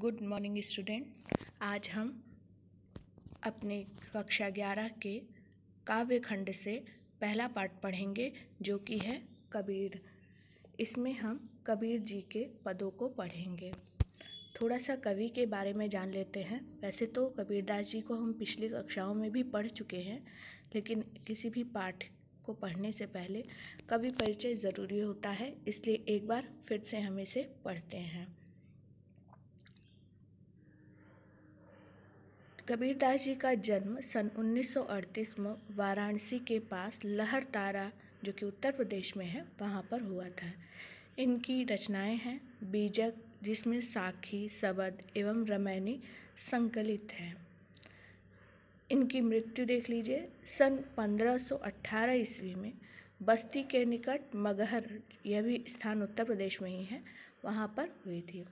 good morning student आज हम अपने कक्षा ग्यारह के काव्य खंड से पहला पाठ पढ़ेंगे जो कि है कबीर इसमें हम कबीर जी के पदों को पढ़ेंगे थोड़ा सा कवि के बारे में जान लेते हैं वैसे तो कबीरदास जी को हम पिछली कक्षाओं में भी पढ़ चुके हैं लेकिन किसी भी पाठ को पढ़ने से पहले कवि परिचय ज़रूरी होता है इसलिए एक बार फिर से हम इसे पढ़ते हैं कबीरदास जी का जन्म सन 1938 में वाराणसी के पास लहर तारा जो कि उत्तर प्रदेश में है वहाँ पर हुआ था इनकी रचनाएं हैं बीजक जिसमें साखी सबद एवं रमैनी संकलित हैं इनकी मृत्यु देख लीजिए सन 1518 ईस्वी में बस्ती के निकट मगहर यह भी स्थान उत्तर प्रदेश में ही है वहाँ पर हुई थी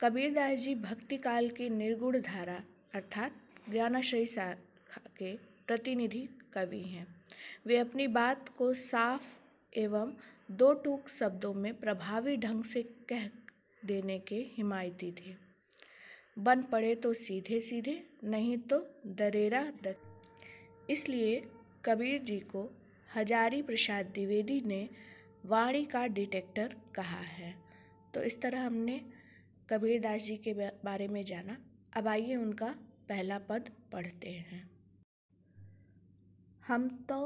कबीरदास जी भक्ति काल की निर्गुण धारा अर्थात ज्ञानाश्रय शाखा के प्रतिनिधि कवि हैं वे अपनी बात को साफ एवं दो टूक शब्दों में प्रभावी ढंग से कह देने के हिमायती थे बन पड़े तो सीधे सीधे नहीं तो दरेरा दर इसलिए कबीर जी को हजारी प्रसाद द्विवेदी ने वाणी का डिटेक्टर कहा है तो इस तरह हमने कबीरदास जी के बारे में जाना अब आइए उनका पहला पद पढ़ते हैं हम तो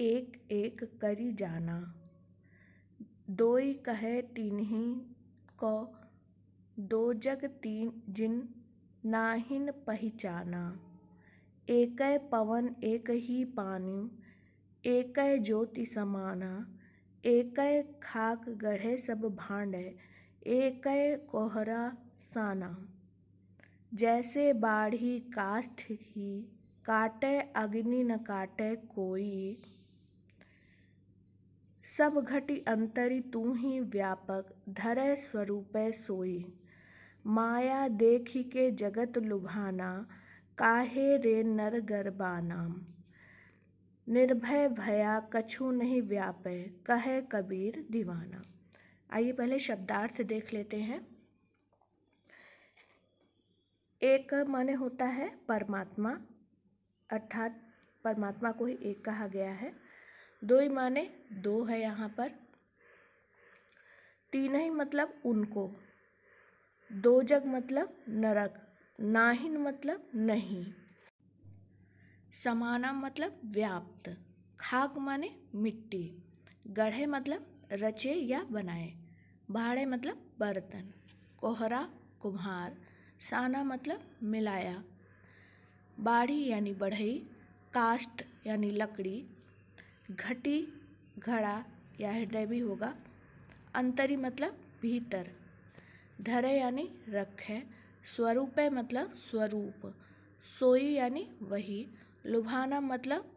एक एक करी जाना दोई कहे तीन ही को दो जग तीन जिन नाहिन पहचाना एक पवन एक ही पानी एक ज्योति समाना एक खाक गढ़े सब भांड एक कोहरा साना जैसे बाढ़ी काष्ठ ही काटै अग्नि न काटे कोई सब घटी अंतरी तू ही व्यापक धरे स्वरूपे सोई माया देखी के जगत लुभाना काहे रे नर गर्बानाम निर्भय भया कछु नहीं व्यापे कहे कबीर दीवाना आइए पहले शब्दार्थ देख लेते हैं एक माने होता है परमात्मा अर्थात परमात्मा को ही एक कहा गया है दो ही माने दो है यहाँ पर तीन ही मतलब उनको दो जग मतलब नरक नाहिन मतलब नहीं समाना मतलब व्याप्त खाक माने मिट्टी गढ़े मतलब रचे या बनाए भाड़े मतलब बर्तन कोहरा कुम्हार साना मतलब मिलाया बाढ़ी यानी बढ़ई कास्ट यानी लकड़ी घटी घड़ा या हृदय भी होगा अंतरी मतलब भीतर धरे यानी रखें स्वरूप मतलब स्वरूप सोई यानी वही लुभाना मतलब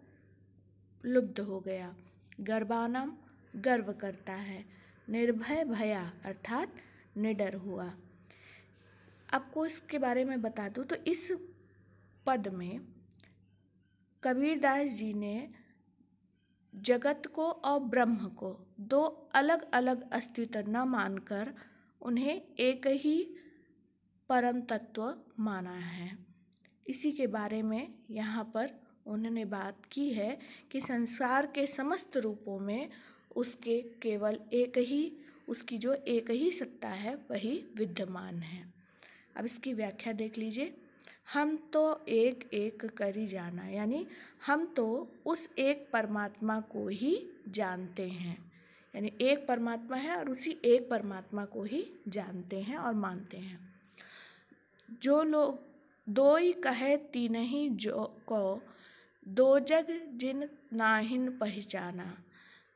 लुब्ध हो गया गर्बाना गर्व करता है निर्भय भया अर्थात निडर हुआ आपको इसके बारे में बता दूँ तो इस पद में कबीरदास जी ने जगत को और ब्रह्म को दो अलग अलग अस्तित्व न मानकर उन्हें एक ही परम तत्व माना है इसी के बारे में यहाँ पर उन्होंने बात की है कि संसार के समस्त रूपों में उसके केवल एक ही उसकी जो एक ही सत्ता है वही विद्यमान है अब इसकी व्याख्या देख लीजिए हम तो एक एक कर ही जाना यानी हम तो उस एक परमात्मा को ही जानते हैं यानी एक परमात्मा है और उसी एक परमात्मा को ही जानते हैं और मानते हैं जो लोग दो ही कहे तीन ही जो को दो जग जिन नाहिन पहचाना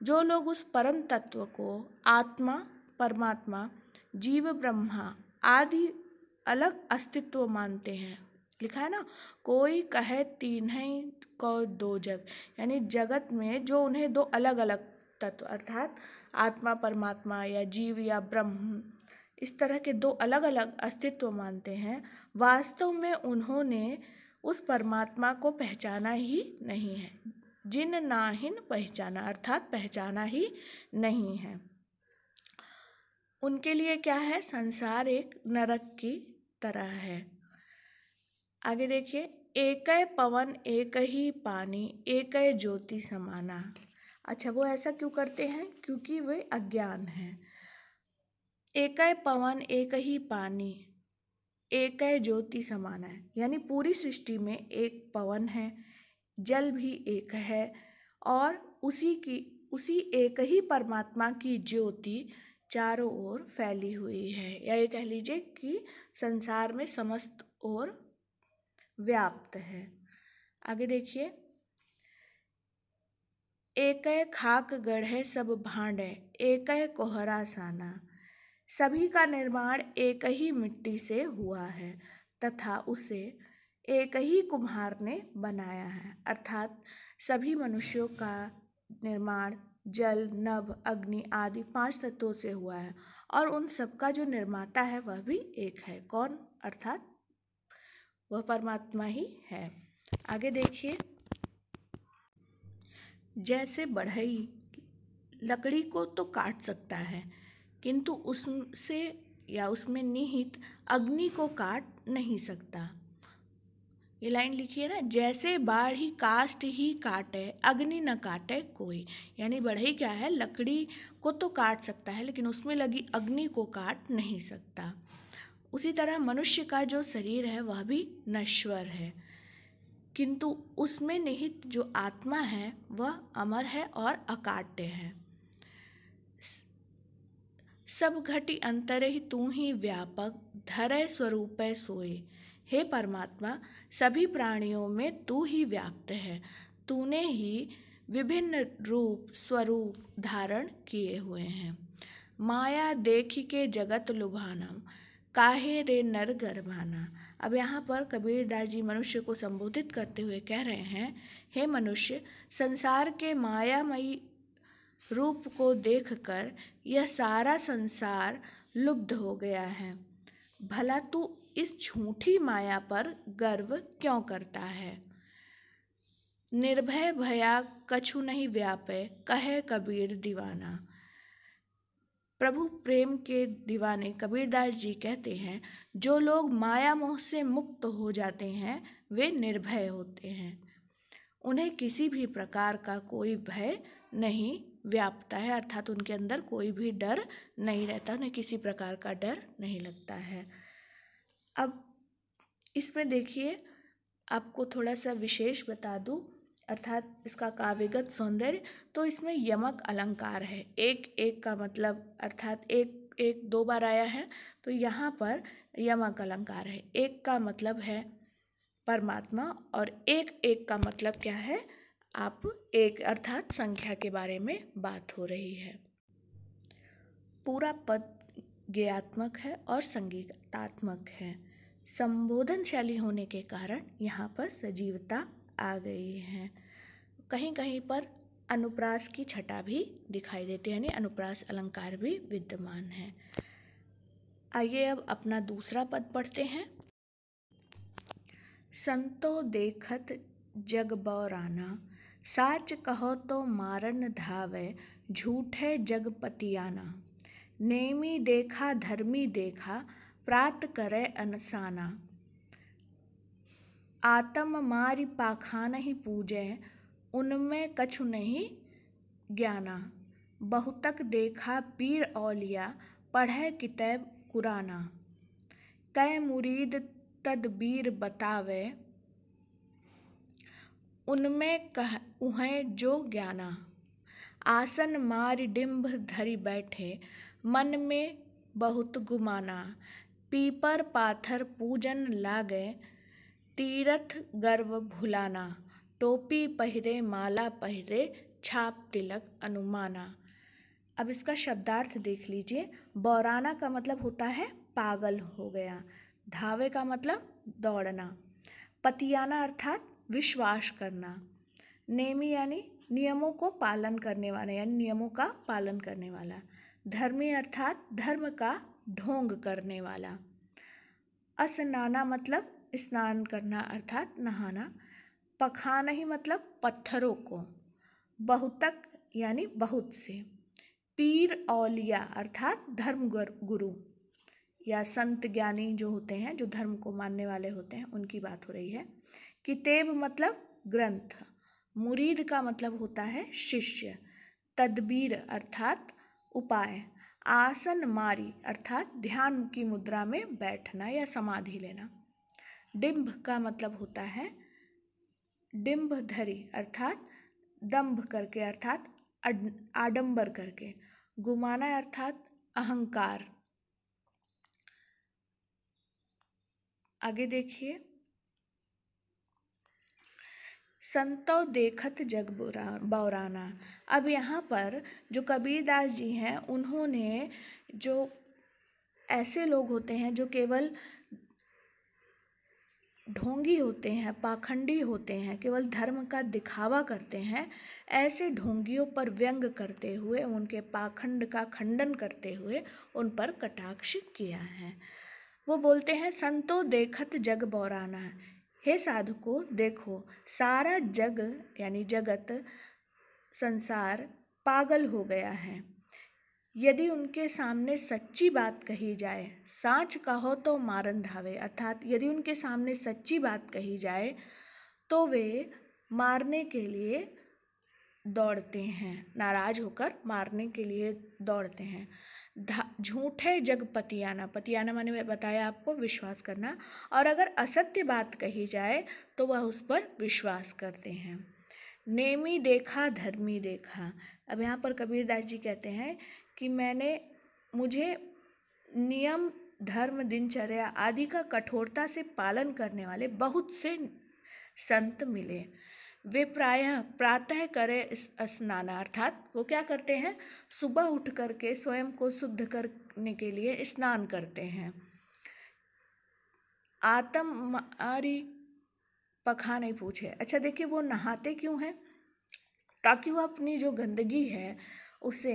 जो लोग उस परम तत्व को आत्मा परमात्मा जीव ब्रह्मा आदि अलग अस्तित्व मानते हैं लिखा है ना कोई कहे तीन है को दो जग यानी जगत में जो उन्हें दो अलग अलग तत्व अर्थात आत्मा परमात्मा या जीव या ब्रह्म इस तरह के दो अलग अलग अस्तित्व मानते हैं वास्तव में उन्होंने उस परमात्मा को पहचाना ही नहीं है जिन नाहिन पहचाना अर्थात पहचाना ही नहीं है उनके लिए क्या है संसार एक नरक की तरह है आगे देखिए एक पवन एक ही पानी एक ज्योति समाना अच्छा वो ऐसा क्यों करते हैं क्योंकि वे अज्ञान हैं एक पवन एक ही पानी एक ज्योति समाना है यानी पूरी सृष्टि में एक पवन है जल भी एक है और उसी की उसी एक ही परमात्मा की ज्योति चारों ओर फैली हुई है या ये कह लीजिए कि संसार में समस्त ओर व्याप्त है आगे देखिए एक खाक है सब भांडे एक कोहरा साना सभी का निर्माण एक ही मिट्टी से हुआ है तथा उसे एक ही कुम्हार ने बनाया है अर्थात सभी मनुष्यों का निर्माण जल नभ अग्नि आदि पांच तत्वों से हुआ है और उन सबका जो निर्माता है वह भी एक है कौन अर्थात वह परमात्मा ही है आगे देखिए जैसे बढ़ई लकड़ी को तो काट सकता है किंतु उससे या उसमें निहित अग्नि को काट नहीं सकता ये लाइन लिखिए ना जैसे बाढ़ ही कास्ट ही काटे अग्नि न काटे कोई यानी बढ़ई क्या है लकड़ी को तो काट सकता है लेकिन उसमें लगी अग्नि को काट नहीं सकता उसी तरह मनुष्य का जो शरीर है वह भी नश्वर है किंतु उसमें निहित जो आत्मा है वह अमर है और अकाट्य है सब घटी अंतर ही तू ही व्यापक धरे स्वरूप सोए हे परमात्मा सभी प्राणियों में तू ही व्याप्त है तूने ही विभिन्न रूप स्वरूप धारण किए हुए हैं माया देख के जगत लुभानम काहे रे नर गर्भाना अब यहाँ पर कबीरदास जी मनुष्य को संबोधित करते हुए कह रहे हैं हे मनुष्य संसार के मायामयी रूप को देखकर यह सारा संसार लुब्ध हो गया है भला तू इस झूठी माया पर गर्व क्यों करता है निर्भय भया कछु नहीं व्यापे कहे कबीर दीवाना प्रभु प्रेम के दीवाने कबीरदास जी कहते हैं जो लोग माया मोह से मुक्त हो जाते हैं वे निर्भय होते हैं उन्हें किसी भी प्रकार का कोई भय नहीं व्यापता है अर्थात उनके अंदर कोई भी डर नहीं रहता उन्हें किसी प्रकार का डर नहीं लगता है अब इसमें देखिए आपको थोड़ा सा विशेष बता दूँ अर्थात इसका काव्यगत सौंदर्य तो इसमें यमक अलंकार है एक एक का मतलब अर्थात एक एक दो बार आया है तो यहाँ पर यमक अलंकार है एक का मतलब है परमात्मा और एक एक का मतलब क्या है आप एक अर्थात संख्या के बारे में बात हो रही है पूरा पद गेयात्मक है और संगीतात्मक है संबोधन शैली होने के कारण यहाँ पर सजीवता आ गई है कहीं कहीं पर अनुप्रास की छटा भी दिखाई देती है यानी अनुप्रास अलंकार भी विद्यमान है आइए अब अपना दूसरा पद पढ़ते हैं संतो देखत जग बौराना साच कहो तो मारन धावे झूठ है जगपतियाना नेमी देखा धर्मी देखा प्रात करे अनसाना आत्म मारि पाखान ही पूजे उनमें कछु नहीं ज्ञाना बहुतक देखा पीर औलिया पढ़े कितैब कुराना कै मुरीद तदबीर बतावे उनमें कह उहें जो ज्ञाना आसन मारी डिम्भ धरी बैठे मन में बहुत गुमाना पीपर पाथर पूजन लागे तीरथ गर्व भुलाना टोपी पहरे माला पहरे छाप तिलक अनुमाना अब इसका शब्दार्थ देख लीजिए बौराना का मतलब होता है पागल हो गया धावे का मतलब दौड़ना पतियाना अर्थात विश्वास करना नेमी यानी नियमों को पालन करने वाला यानी नियमों का पालन करने वाला धर्मी अर्थात धर्म का ढोंग करने वाला असनाना मतलब स्नान करना अर्थात नहाना पखाना ही मतलब पत्थरों को बहुतक यानी बहुत से पीर औलिया अर्थात धर्म गुरु या संत ज्ञानी जो होते हैं जो धर्म को मानने वाले होते हैं उनकी बात हो रही है कितेब मतलब ग्रंथ मुरीद का मतलब होता है शिष्य तदबीर अर्थात उपाय आसन मारी अर्थात ध्यान की मुद्रा में बैठना या समाधि लेना डिम्भ का मतलब होता है डिम्भ धरी अर्थात दम्भ करके अर्थात आडंबर करके गुमाना अर्थात अहंकार आगे देखिए संतो देखत जग बौराना अब यहाँ पर जो कबीरदास जी हैं उन्होंने जो ऐसे लोग होते हैं जो केवल ढोंगी होते हैं पाखंडी होते हैं केवल धर्म का दिखावा करते हैं ऐसे ढोंगियों पर व्यंग करते हुए उनके पाखंड का खंडन करते हुए उन पर कटाक्ष किया है वो बोलते हैं संतो देखत जग बौराना हे साधको देखो सारा जग यानी जगत संसार पागल हो गया है यदि उनके सामने सच्ची बात कही जाए सांच कहो तो मारन धावे अर्थात यदि उनके सामने सच्ची बात कही जाए तो वे मारने के लिए दौड़ते हैं नाराज होकर मारने के लिए दौड़ते हैं झूठ है जग पतियाना पतियाना मैंने बताया आपको विश्वास करना और अगर असत्य बात कही जाए तो वह उस पर विश्वास करते हैं नेमी देखा धर्मी देखा अब यहाँ पर कबीरदास जी कहते हैं कि मैंने मुझे नियम धर्म दिनचर्या आदि का कठोरता से पालन करने वाले बहुत से संत मिले वे प्रायः प्रातः करें स्नानार्थात वो क्या करते हैं सुबह उठ करके स्वयं को शुद्ध करने के लिए स्नान करते हैं आतम आरी पखा नहीं पूछे अच्छा देखिए वो नहाते क्यों हैं ताकि वो अपनी जो गंदगी है उसे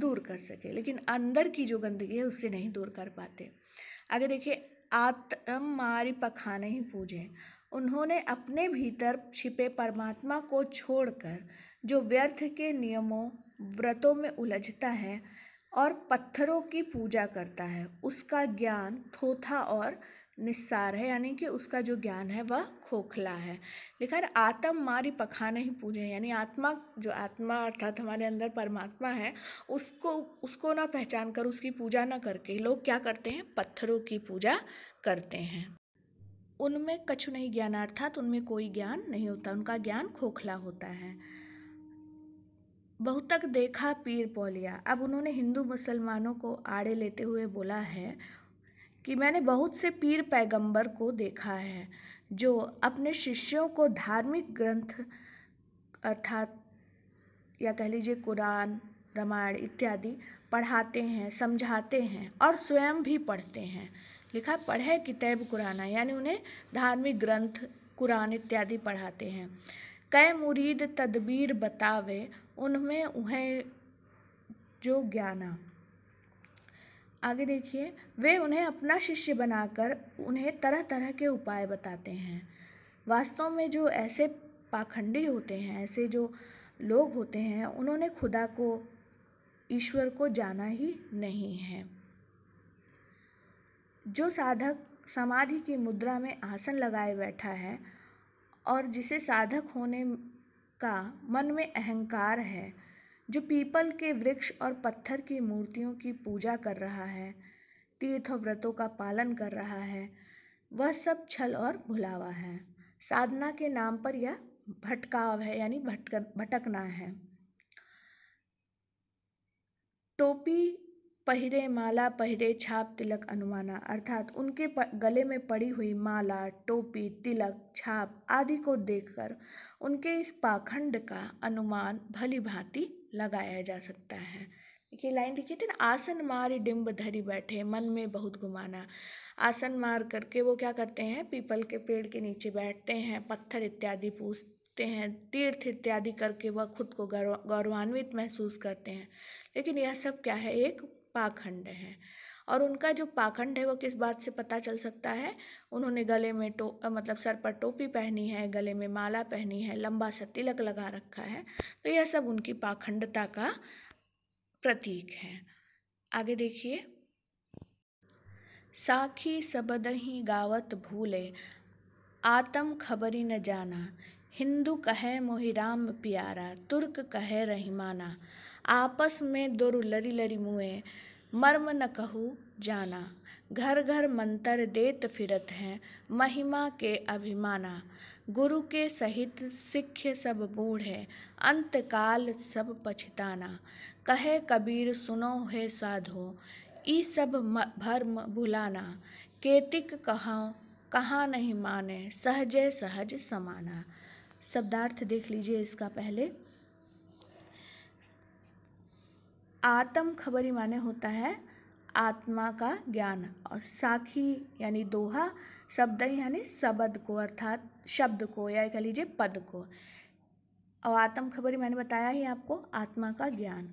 दूर कर सके लेकिन अंदर की जो गंदगी है उसे नहीं दूर कर पाते आगे देखिए आतम मारी पखा नहीं पूजें उन्होंने अपने भीतर छिपे परमात्मा को छोड़कर जो व्यर्थ के नियमों व्रतों में उलझता है और पत्थरों की पूजा करता है उसका ज्ञान थोथा और निस्सार है यानी कि उसका जो ज्ञान है वह खोखला है लेकिन आत्म मारी पखा नहीं पूजे यानी आत्मा जो आत्मा अर्थात हमारे अंदर परमात्मा है उसको उसको ना पहचान कर उसकी पूजा ना करके लोग क्या करते हैं पत्थरों की पूजा करते हैं उनमें कछु नहीं ज्ञान अर्थात उनमें कोई ज्ञान नहीं होता उनका ज्ञान खोखला होता है बहुतक देखा पीर पोलिया अब उन्होंने हिंदू मुसलमानों को आड़े लेते हुए बोला है कि मैंने बहुत से पीर पैगंबर को देखा है जो अपने शिष्यों को धार्मिक ग्रंथ अर्थात या कह लीजिए कुरान रामायण इत्यादि पढ़ाते हैं समझाते हैं और स्वयं भी पढ़ते हैं लिखा पढ़े कितैब कुराना यानी उन्हें धार्मिक ग्रंथ कुरान इत्यादि पढ़ाते हैं कै मुरीद तदबीर बतावे उनमें उन्हें जो ज्ञाना आगे देखिए वे उन्हें अपना शिष्य बनाकर उन्हें तरह तरह के उपाय बताते हैं वास्तव में जो ऐसे पाखंडी होते हैं ऐसे जो लोग होते हैं उन्होंने खुदा को ईश्वर को जाना ही नहीं है जो साधक समाधि की मुद्रा में आसन लगाए बैठा है और जिसे साधक होने का मन में अहंकार है जो पीपल के वृक्ष और पत्थर की मूर्तियों की पूजा कर रहा है तीर्थ व्रतों का पालन कर रहा है वह सब छल और भुलावा है साधना के नाम पर यह भटकाव है यानी भटक भटकना है टोपी पहरे माला पहरे छाप तिलक अनुमाना अर्थात उनके गले में पड़ी हुई माला टोपी तिलक छाप आदि को देखकर उनके इस पाखंड का अनुमान भली भांति लगाया जा सकता है देखिए लाइन लिखी थी ना आसन मार डिम्ब धरी बैठे मन में बहुत घुमाना आसन मार करके वो क्या करते हैं पीपल के पेड़ के नीचे बैठते हैं पत्थर इत्यादि पूछते हैं तीर्थ इत्यादि करके वह खुद को गौरवान्वित महसूस करते हैं लेकिन यह सब क्या है एक पाखंड हैं और उनका जो पाखंड है वो किस बात से पता चल सकता है उन्होंने गले में टो मतलब सर पर टोपी पहनी है गले में माला पहनी है लंबा सा तिलक लगा रखा है तो यह सब उनकी पाखंडता का प्रतीक है आगे देखिए साखी सबदही गावत भूले आतम खबरी न जाना हिंदू कहे मोहिराम प्यारा तुर्क कहे रहीमाना आपस में दोरु लरी लरी मुए मर्म न कहू जाना घर घर मंत्र देत फिरत हैं महिमा के अभिमाना गुरु के सहित सिख सब बूढ़ है अंतकाल सब पछताना कहे कबीर सुनो है साधो ई सब भर्म भुलाना केतिक कहाँ कहाँ नहीं माने सहजे सहज समाना शब्दार्थ देख लीजिए इसका पहले आत्म खबरी माने होता है आत्मा का ज्ञान और साखी यानी दोहा शब्द यानी शब्द को अर्थात शब्द को या कह लीजिए पद को और आत्म खबरी मैंने बताया ही आपको आत्मा का ज्ञान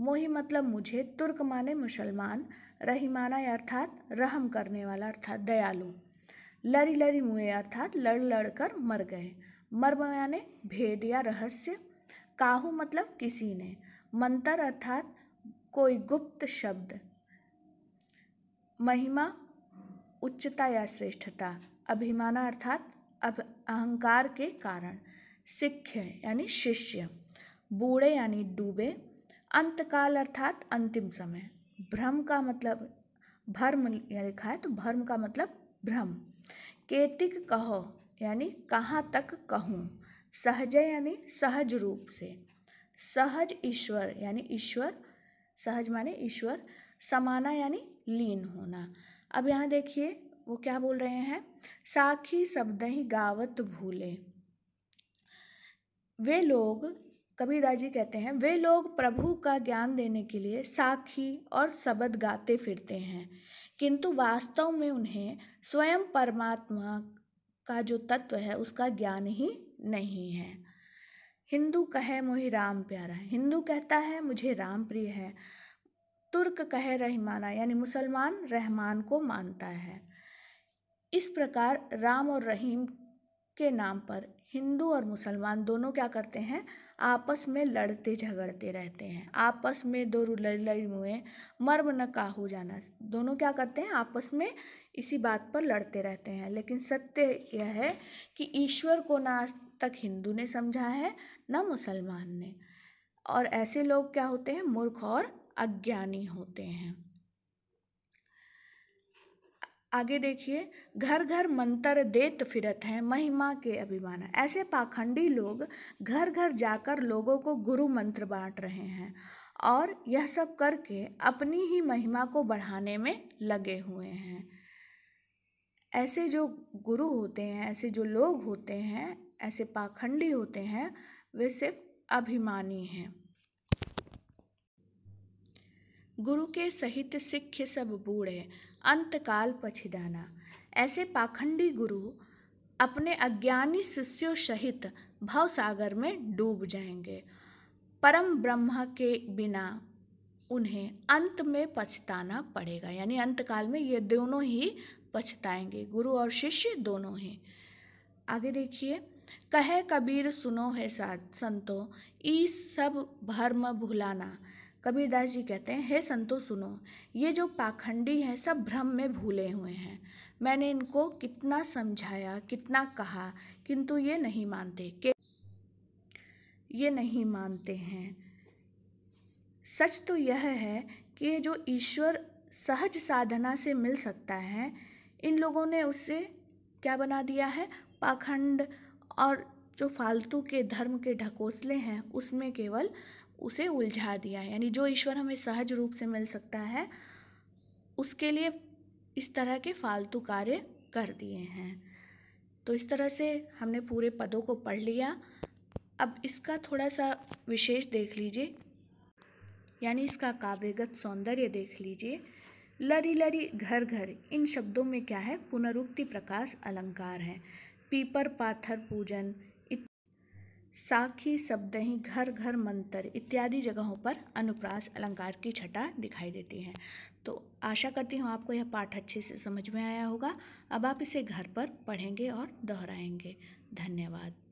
मोही मतलब मुझे तुर्क माने मुसलमान रहीमाना अर्थात रहम करने वाला अर्थात दयालु लरी लरी मुए अर्थात लड़ लड़ कर मर गए मर्म यानी भेद या रहस्य काहू मतलब किसी ने मंत्र अर्थात कोई गुप्त शब्द महिमा उच्चता या श्रेष्ठता अभिमाना अर्थात अब अहंकार के कारण सिख्य यानी शिष्य बूढ़े यानी डूबे अंतकाल अर्थात अंतिम समय भ्रम का मतलब भर्म लिखा है तो भर्म का मतलब भ्रम केतिक कहो यानी कहाँ तक कहूँ सहज यानी सहज रूप से सहज ईश्वर यानी ईश्वर सहज माने ईश्वर समाना यानी लीन होना अब यहाँ देखिए वो क्या बोल रहे हैं साखी शब्द ही गावत भूले वे लोग कबीरदास जी कहते हैं वे लोग प्रभु का ज्ञान देने के लिए साखी और शब्द गाते फिरते हैं किंतु वास्तव में उन्हें स्वयं परमात्मा का जो तत्व है उसका ज्ञान ही नहीं है हिंदू कहे मुहि राम प्यारा हिंदू कहता है मुझे राम प्रिय है तुर्क कहे रहमाना यानी मुसलमान रहमान को मानता है इस प्रकार राम और रहीम के नाम पर हिंदू और मुसलमान दोनों क्या करते हैं आपस में लड़ते झगड़ते रहते हैं आपस में दो लड़ लड़ी हुए मर्म न का हो जाना दोनों क्या करते हैं आपस में इसी बात पर लड़ते रहते हैं लेकिन सत्य यह है कि ईश्वर को ना आज तक हिंदू ने समझा है ना मुसलमान ने और ऐसे लोग क्या होते हैं मूर्ख और अज्ञानी होते हैं आगे देखिए घर घर मंत्र देत फिरत हैं महिमा के अभिमान ऐसे पाखंडी लोग घर घर जाकर लोगों को गुरु मंत्र बांट रहे हैं और यह सब करके अपनी ही महिमा को बढ़ाने में लगे हुए हैं ऐसे जो गुरु होते हैं ऐसे जो लोग होते हैं ऐसे पाखंडी होते हैं वे सिर्फ अभिमानी हैं गुरु के सहित सिख्य सब बूढ़े अंतकाल पछिदाना ऐसे पाखंडी गुरु अपने अज्ञानी शिष्यों सहित भवसागर सागर में डूब जाएंगे परम ब्रह्मा के बिना उन्हें अंत में पछताना पड़ेगा यानी अंतकाल में ये दोनों ही पछताएंगे गुरु और शिष्य दोनों ही आगे देखिए कहे कबीर सुनो है साथ संतो ई सब भर्म भुलाना कबीरदास जी कहते हैं हे संतो सुनो ये जो पाखंडी हैं सब भ्रम में भूले हुए हैं मैंने इनको कितना समझाया कितना कहा किंतु ये नहीं मानते के ये नहीं मानते हैं सच तो यह है कि जो ईश्वर सहज साधना से मिल सकता है इन लोगों ने उसे क्या बना दिया है पाखंड और जो फालतू के धर्म के ढकोसले हैं उसमें केवल उसे उलझा दिया है यानी जो ईश्वर हमें सहज रूप से मिल सकता है उसके लिए इस तरह के फालतू कार्य कर दिए हैं तो इस तरह से हमने पूरे पदों को पढ़ लिया अब इसका थोड़ा सा विशेष देख लीजिए यानी इसका काव्यगत सौंदर्य देख लीजिए लरी लरी घर घर इन शब्दों में क्या है पुनरुक्ति प्रकाश अलंकार है पीपर पाथर पूजन साखी सप्दही घर घर मंत्र इत्यादि जगहों पर अनुप्रास अलंकार की छटा दिखाई देती है तो आशा करती हूँ आपको यह पाठ अच्छे से समझ में आया होगा अब आप इसे घर पर पढ़ेंगे और दोहराएंगे धन्यवाद